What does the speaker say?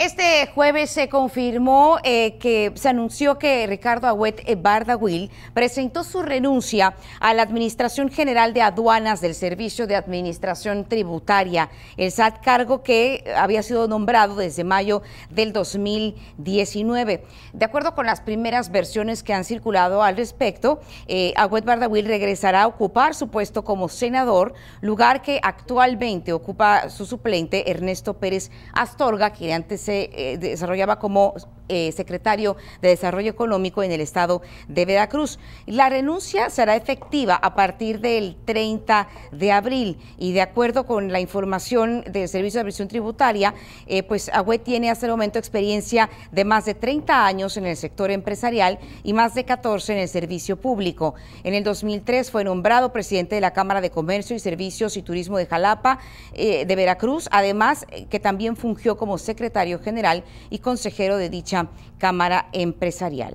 Este jueves se confirmó eh, que se anunció que Ricardo Agüet eh, Bardawil presentó su renuncia a la Administración General de Aduanas del Servicio de Administración Tributaria, el SAT cargo que había sido nombrado desde mayo del 2019. De acuerdo con las primeras versiones que han circulado al respecto, eh, Agüet Bardawil regresará a ocupar su puesto como senador, lugar que actualmente ocupa su suplente Ernesto Pérez Astorga, que antes se eh, desarrollaba como eh, secretario de Desarrollo Económico en el estado de Veracruz. La renuncia será efectiva a partir del 30 de abril y de acuerdo con la información del Servicio de Administración Tributaria, eh, pues Agüe tiene hasta el momento experiencia de más de 30 años en el sector empresarial y más de 14 en el servicio público. En el 2003 fue nombrado presidente de la Cámara de Comercio y Servicios y Turismo de Jalapa, eh, de Veracruz, además que también fungió como secretario general y consejero de dicha Cámara Empresarial.